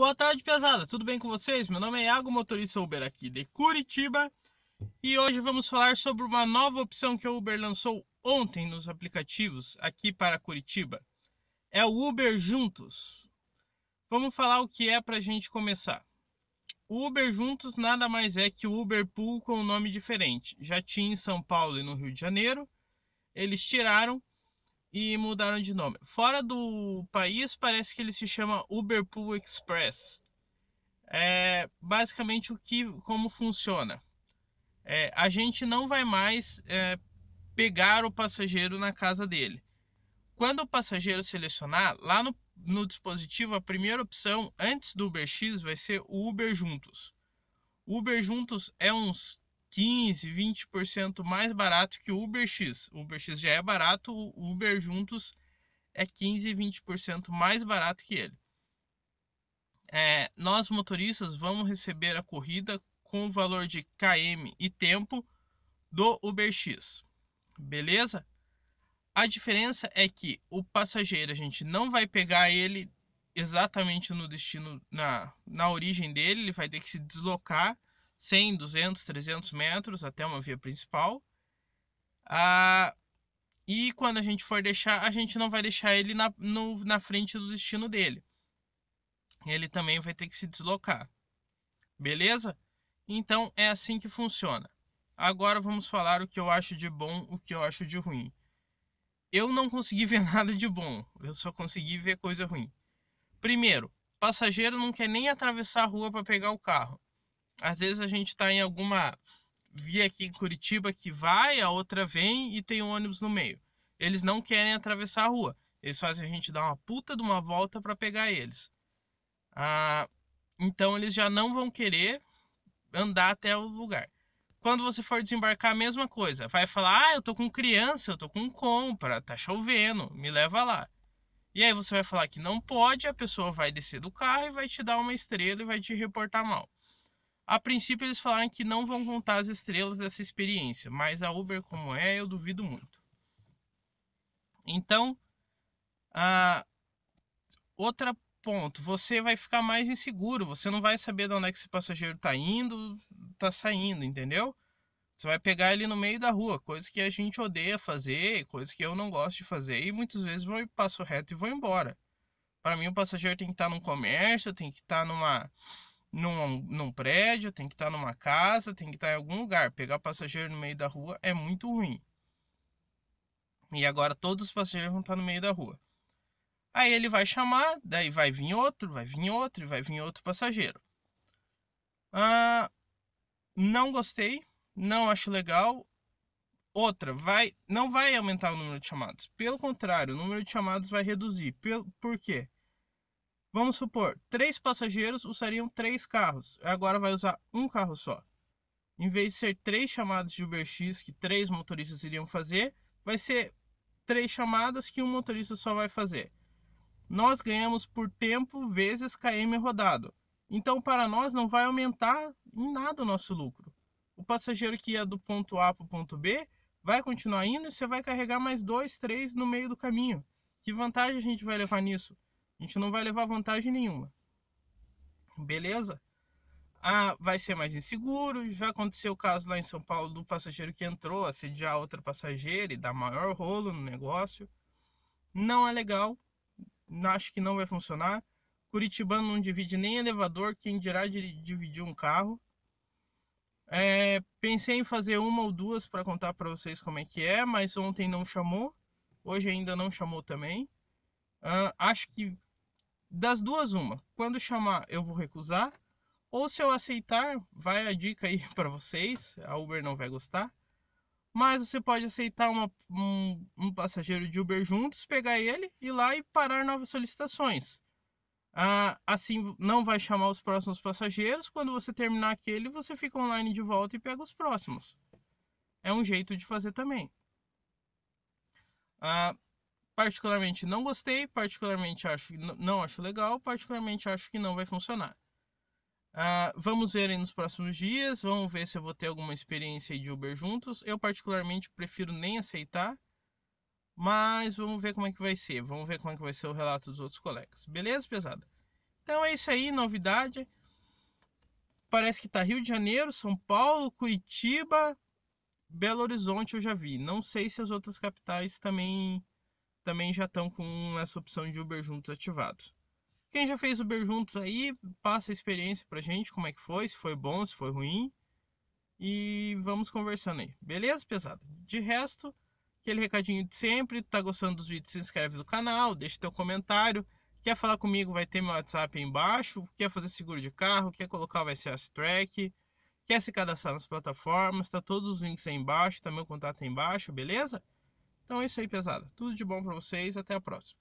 Boa tarde, pesada. Tudo bem com vocês? Meu nome é Iago, motorista Uber aqui de Curitiba. E hoje vamos falar sobre uma nova opção que o Uber lançou ontem nos aplicativos aqui para Curitiba. É o Uber Juntos. Vamos falar o que é para a gente começar. O Uber Juntos nada mais é que o Uber Pool com um nome diferente. Já tinha em São Paulo e no Rio de Janeiro. Eles tiraram e mudaram de nome. Fora do país, parece que ele se chama Uberpool Express. É basicamente o que, como funciona. É, a gente não vai mais é, pegar o passageiro na casa dele. Quando o passageiro selecionar, lá no, no dispositivo, a primeira opção antes do UberX vai ser o Uber Juntos. O Uber Juntos é uns 15, 20% mais barato que o UberX. O UberX já é barato, o Uber juntos é 15, 20% mais barato que ele. É, nós motoristas vamos receber a corrida com o valor de KM e tempo do UberX. Beleza? A diferença é que o passageiro a gente não vai pegar ele exatamente no destino, na, na origem dele, ele vai ter que se deslocar 100, 200, 300 metros até uma via principal. Ah, e quando a gente for deixar, a gente não vai deixar ele na, no, na frente do destino dele. Ele também vai ter que se deslocar. Beleza? Então é assim que funciona. Agora vamos falar o que eu acho de bom, o que eu acho de ruim. Eu não consegui ver nada de bom, eu só consegui ver coisa ruim. Primeiro, passageiro não quer nem atravessar a rua para pegar o carro. Às vezes a gente está em alguma via aqui em Curitiba que vai, a outra vem e tem um ônibus no meio. Eles não querem atravessar a rua. Eles fazem a gente dar uma puta de uma volta para pegar eles. Ah, então eles já não vão querer andar até o lugar. Quando você for desembarcar, a mesma coisa. Vai falar: ah, eu tô com criança, eu tô com compra, tá chovendo, me leva lá. E aí você vai falar que não pode, a pessoa vai descer do carro e vai te dar uma estrela e vai te reportar mal. A princípio eles falaram que não vão contar as estrelas dessa experiência, mas a Uber como é, eu duvido muito. Então, a... outra ponto, você vai ficar mais inseguro, você não vai saber de onde é que esse passageiro está indo, está saindo, entendeu? Você vai pegar ele no meio da rua, coisa que a gente odeia fazer, coisa que eu não gosto de fazer e muitas vezes vou passo reto e vou embora. Para mim o passageiro tem que estar tá num comércio, tem que estar tá numa num, num prédio, tem que estar tá numa casa, tem que estar tá em algum lugar. Pegar passageiro no meio da rua é muito ruim. E agora todos os passageiros vão estar tá no meio da rua. Aí ele vai chamar, daí vai vir outro, vai vir outro, vai vir outro passageiro. Ah, não gostei, não acho legal. Outra, vai, não vai aumentar o número de chamados. Pelo contrário, o número de chamados vai reduzir. Por, por quê? Vamos supor, três passageiros usariam três carros. Agora vai usar um carro só. Em vez de ser três chamadas de UberX que três motoristas iriam fazer, vai ser três chamadas que um motorista só vai fazer. Nós ganhamos por tempo vezes KM rodado. Então, para nós, não vai aumentar em nada o nosso lucro. O passageiro que ia do ponto A para o ponto B vai continuar indo e você vai carregar mais dois, três no meio do caminho. Que vantagem a gente vai levar nisso? A gente não vai levar vantagem nenhuma. Beleza? Ah, vai ser mais inseguro. Já aconteceu o caso lá em São Paulo do passageiro que entrou a sediar outra passageira e dar maior rolo no negócio. Não é legal. Acho que não vai funcionar. Curitibano não divide nem elevador, quem dirá de dividir um carro. É, pensei em fazer uma ou duas para contar para vocês como é que é, mas ontem não chamou, hoje ainda não chamou também. Uh, acho que das duas, uma. Quando chamar, eu vou recusar. Ou se eu aceitar, vai a dica aí para vocês. A Uber não vai gostar. Mas você pode aceitar uma, um, um, passageiro de Uber juntos, pegar ele, ir lá e parar novas solicitações. Ah, assim, não vai chamar os próximos passageiros. Quando você terminar aquele, você fica online de volta e pega os próximos. É um jeito de fazer também. Ah, Particularmente não gostei, particularmente acho não acho legal, particularmente acho que não vai funcionar. Uh, vamos ver nos próximos dias, vamos ver se eu vou ter alguma experiência de Uber juntos. Eu particularmente prefiro nem aceitar, mas vamos ver como é que vai ser. Vamos ver como é que vai ser o relato dos outros colegas. Beleza, pesada? Então é isso aí, novidade. Parece que tá Rio de Janeiro, São Paulo, Curitiba, Belo Horizonte eu já vi. Não sei se as outras capitais também também já estão com essa opção de Uber Juntos ativados. Quem já fez Uber Juntos aí, passa a experiência pra gente, como é que foi, se foi bom, se foi ruim. E vamos conversando aí. Beleza, pesado? De resto, aquele recadinho de sempre. Tá gostando dos vídeos? Se inscreve no canal, deixa teu comentário. Quer falar comigo? Vai ter meu WhatsApp aí embaixo. Quer fazer seguro de carro? Quer colocar o SS Track? Quer se cadastrar nas plataformas? Tá todos os links aí embaixo, tá meu contato aí embaixo, beleza? Então é isso aí, pesada. Tudo de bom para vocês, até a próxima.